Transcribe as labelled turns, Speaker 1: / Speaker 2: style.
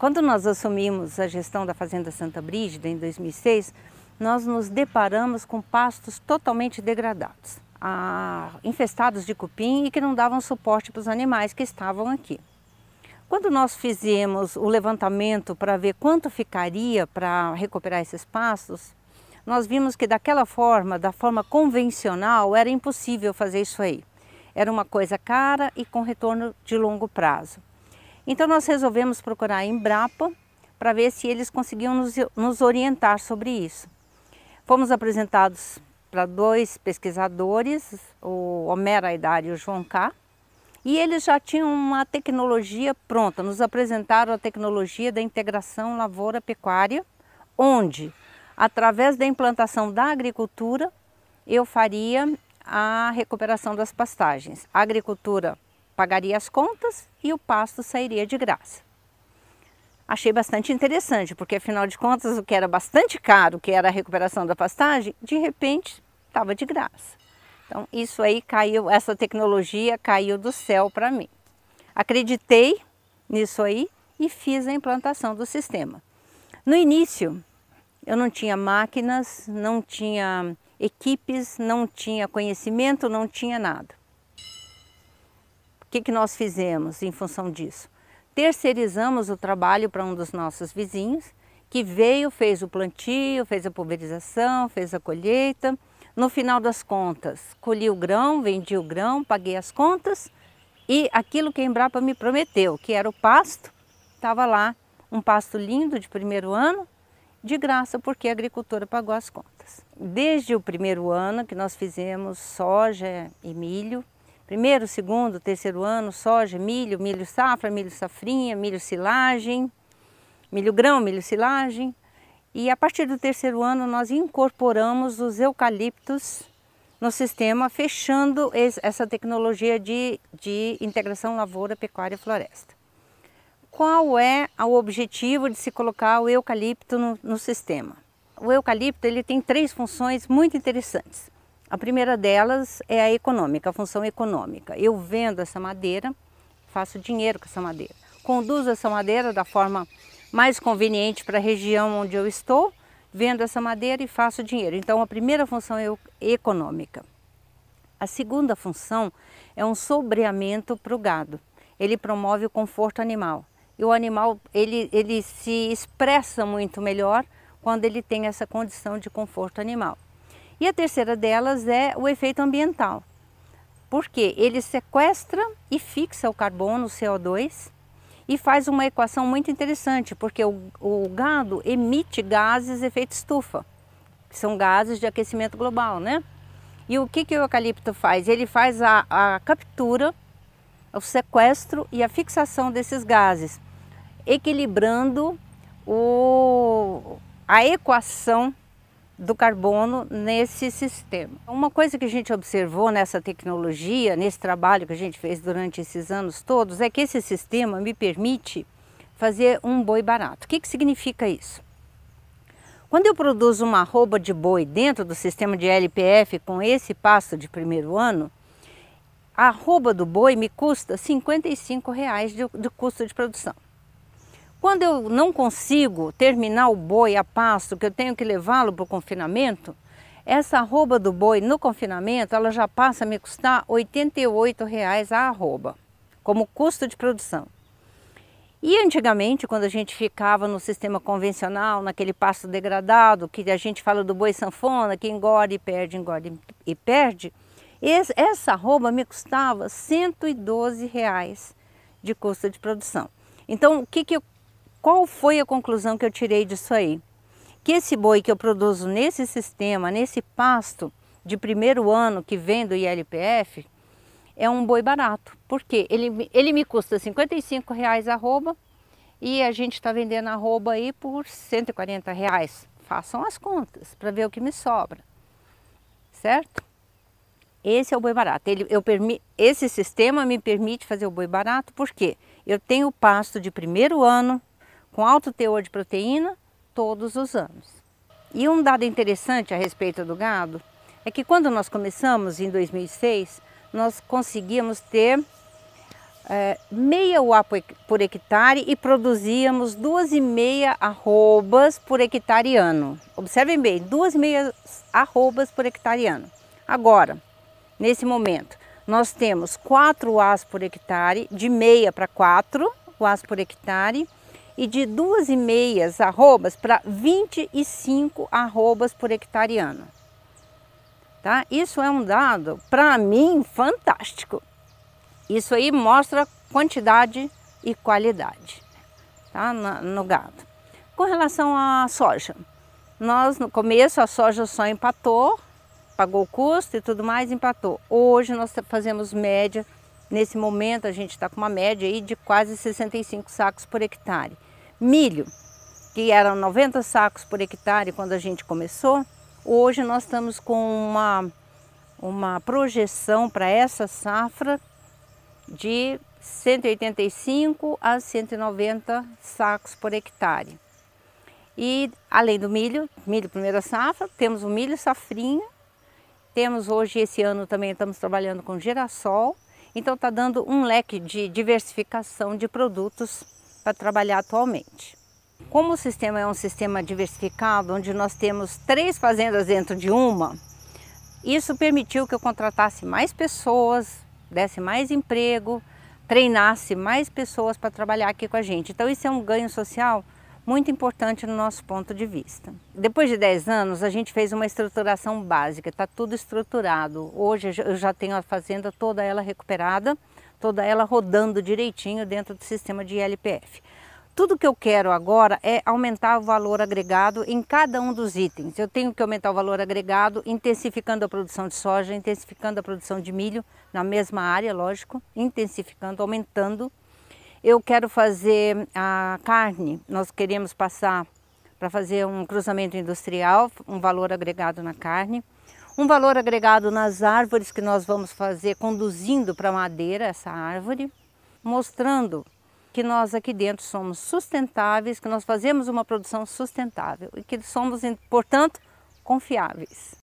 Speaker 1: Quando nós assumimos a gestão da Fazenda Santa Brígida em 2006, nós nos deparamos com pastos totalmente degradados, infestados de cupim e que não davam suporte para os animais que estavam aqui. Quando nós fizemos o levantamento para ver quanto ficaria para recuperar esses pastos, nós vimos que daquela forma, da forma convencional, era impossível fazer isso aí. Era uma coisa cara e com retorno de longo prazo. Então nós resolvemos procurar a Embrapa para ver se eles conseguiam nos, nos orientar sobre isso. Fomos apresentados para dois pesquisadores, o Homero Aidar e o João K. E eles já tinham uma tecnologia pronta, nos apresentaram a tecnologia da integração lavoura-pecuária, onde, através da implantação da agricultura, eu faria a recuperação das pastagens. A agricultura pagaria as contas e o pasto sairia de graça. Achei bastante interessante, porque afinal de contas o que era bastante caro, que era a recuperação da pastagem, de repente estava de graça. Então isso aí caiu, essa tecnologia caiu do céu para mim. Acreditei nisso aí e fiz a implantação do sistema. No início, eu não tinha máquinas, não tinha equipes, não tinha conhecimento, não tinha nada que, que nós fizemos em função disso? Terceirizamos o trabalho para um dos nossos vizinhos, que veio, fez o plantio, fez a pulverização, fez a colheita. No final das contas, colhi o grão, vendi o grão, paguei as contas e aquilo que a Embrapa me prometeu, que era o pasto, estava lá, um pasto lindo de primeiro ano, de graça, porque a agricultora pagou as contas. Desde o primeiro ano que nós fizemos soja e milho, Primeiro, segundo, terceiro ano, soja, milho, milho safra, milho safrinha, milho silagem, milho grão, milho silagem. E a partir do terceiro ano nós incorporamos os eucaliptos no sistema, fechando essa tecnologia de, de integração lavoura, pecuária e floresta. Qual é o objetivo de se colocar o eucalipto no, no sistema? O eucalipto ele tem três funções muito interessantes. A primeira delas é a econômica, a função econômica. Eu vendo essa madeira, faço dinheiro com essa madeira. Conduzo essa madeira da forma mais conveniente para a região onde eu estou, vendo essa madeira e faço dinheiro. Então, a primeira função é econômica. A segunda função é um sobreamento para o gado. Ele promove o conforto animal. E o animal ele, ele se expressa muito melhor quando ele tem essa condição de conforto animal. E a terceira delas é o efeito ambiental, porque ele sequestra e fixa o carbono, o CO2, e faz uma equação muito interessante, porque o, o gado emite gases efeito estufa, que são gases de aquecimento global, né? E o que, que o eucalipto faz? Ele faz a, a captura, o sequestro e a fixação desses gases, equilibrando o, a equação do carbono nesse sistema. Então, uma coisa que a gente observou nessa tecnologia, nesse trabalho que a gente fez durante esses anos todos, é que esse sistema me permite fazer um boi barato. O que, que significa isso? Quando eu produzo uma arroba de boi dentro do sistema de LPF com esse pasto de primeiro ano, a arroba do boi me custa R$ 55 reais de, de custo de produção. Quando eu não consigo terminar o boi a pasto, que eu tenho que levá-lo para o confinamento, essa arroba do boi no confinamento, ela já passa a me custar R$ 88,00 a arroba, como custo de produção. E antigamente, quando a gente ficava no sistema convencional, naquele pasto degradado, que a gente fala do boi sanfona, que engorde e perde, engorde e perde, essa arroba me custava R$ 112,00 de custo de produção. Então, o que, que eu qual foi a conclusão que eu tirei disso aí? Que esse boi que eu produzo nesse sistema, nesse pasto de primeiro ano que vem do ILPF, é um boi barato. porque Ele, ele me custa 55 reais arroba e a gente está vendendo arroba aí por 140 reais. Façam as contas para ver o que me sobra, certo? Esse é o boi barato. Ele, eu esse sistema me permite fazer o boi barato porque eu tenho pasto de primeiro ano com alto teor de proteína todos os anos. E um dado interessante a respeito do gado é que quando nós começamos em 2006, nós conseguíamos ter é, meia uá por hectare e produzíamos duas e meia arrobas por hectare ano. Observem bem, duas e meia arrobas por hectare ano. Agora, nesse momento, nós temos quatro UAs por hectare, de meia para quatro UAs por hectare, e de duas e meias arrobas para 25 arrobas por hectare ano. Tá? Isso é um dado, para mim, fantástico. Isso aí mostra quantidade e qualidade tá? no gado. Com relação à soja, nós no começo a soja só empatou, pagou o custo e tudo mais, empatou. Hoje nós tá, fazemos média, nesse momento a gente está com uma média aí de quase 65 sacos por hectare. Milho, que eram 90 sacos por hectare quando a gente começou, hoje nós estamos com uma, uma projeção para essa safra de 185 a 190 sacos por hectare. E além do milho, milho primeira safra, temos o milho safrinha, temos hoje esse ano também estamos trabalhando com girassol, então está dando um leque de diversificação de produtos para trabalhar atualmente. Como o sistema é um sistema diversificado, onde nós temos três fazendas dentro de uma, isso permitiu que eu contratasse mais pessoas, desse mais emprego, treinasse mais pessoas para trabalhar aqui com a gente. Então, isso é um ganho social muito importante no nosso ponto de vista. Depois de 10 anos, a gente fez uma estruturação básica, está tudo estruturado. Hoje eu já tenho a fazenda toda ela recuperada toda ela rodando direitinho dentro do sistema de LPF. Tudo que eu quero agora é aumentar o valor agregado em cada um dos itens. Eu tenho que aumentar o valor agregado intensificando a produção de soja, intensificando a produção de milho na mesma área, lógico, intensificando, aumentando. Eu quero fazer a carne, nós queremos passar para fazer um cruzamento industrial, um valor agregado na carne. Um valor agregado nas árvores que nós vamos fazer, conduzindo para a madeira essa árvore, mostrando que nós aqui dentro somos sustentáveis, que nós fazemos uma produção sustentável e que somos, portanto, confiáveis.